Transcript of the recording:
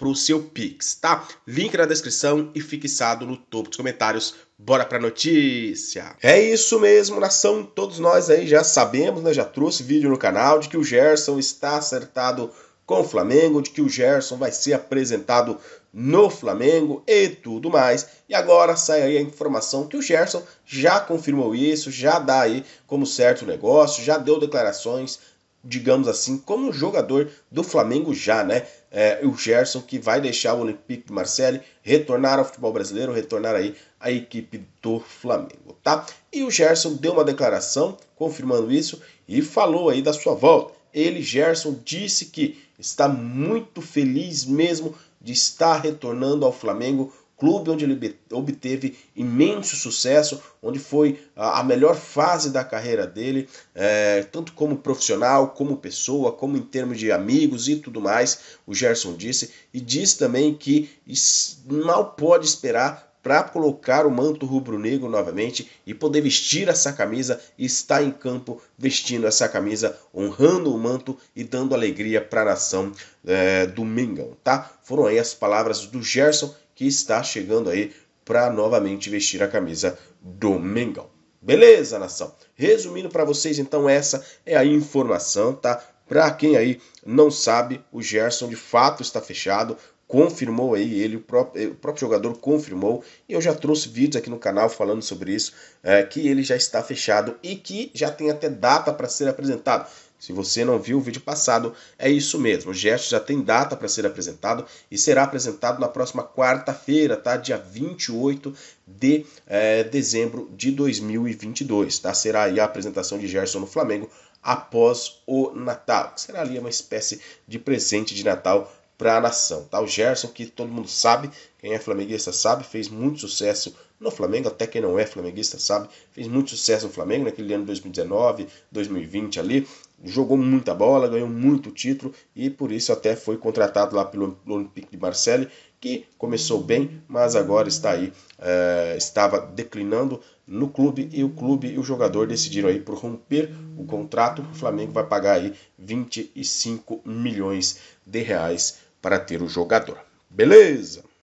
para o seu Pix, tá? Link na descrição e fixado no topo dos comentários. Bora a notícia! É isso mesmo, nação! Todos nós aí já sabemos, né? Já trouxe vídeo no canal de que o Gerson está acertado com o Flamengo, de que o Gerson vai ser apresentado no Flamengo e tudo mais. E agora sai aí a informação que o Gerson já confirmou isso, já dá aí como certo o negócio, já deu declarações digamos assim, como jogador do Flamengo já, né? É, o Gerson que vai deixar o Olympique de Marseille, retornar ao futebol brasileiro, retornar aí à equipe do Flamengo, tá? E o Gerson deu uma declaração confirmando isso e falou aí da sua volta. Ele, Gerson, disse que está muito feliz mesmo de estar retornando ao Flamengo clube onde ele obteve imenso sucesso, onde foi a melhor fase da carreira dele, é, tanto como profissional, como pessoa, como em termos de amigos e tudo mais, o Gerson disse, e diz também que mal pode esperar para colocar o manto rubro-negro novamente e poder vestir essa camisa e estar em campo vestindo essa camisa, honrando o manto e dando alegria para a nação é, do Mengão, tá? Foram aí as palavras do Gerson que está chegando aí para novamente vestir a camisa do Mengão. Beleza, nação? Resumindo para vocês, então, essa é a informação, tá? Para quem aí não sabe, o Gerson de fato está fechado confirmou aí, ele, o próprio, eh, o próprio jogador confirmou, e eu já trouxe vídeos aqui no canal falando sobre isso, é, que ele já está fechado e que já tem até data para ser apresentado. Se você não viu o vídeo passado, é isso mesmo. O gesto já tem data para ser apresentado e será apresentado na próxima quarta-feira, tá? Dia 28 de é, dezembro de 2022, tá? Será aí a apresentação de Gerson no Flamengo após o Natal, que será ali uma espécie de presente de Natal para a nação. Tá? O Gerson, que todo mundo sabe, quem é flamenguista sabe, fez muito sucesso no Flamengo, até quem não é flamenguista sabe, fez muito sucesso no Flamengo naquele ano 2019, 2020 ali, jogou muita bola, ganhou muito título e por isso até foi contratado lá pelo Olympique de Marseille, que começou bem, mas agora está aí, é, estava declinando no clube e o clube e o jogador decidiram aí por romper o contrato, o Flamengo vai pagar aí 25 milhões de reais para ter o jogador. Beleza?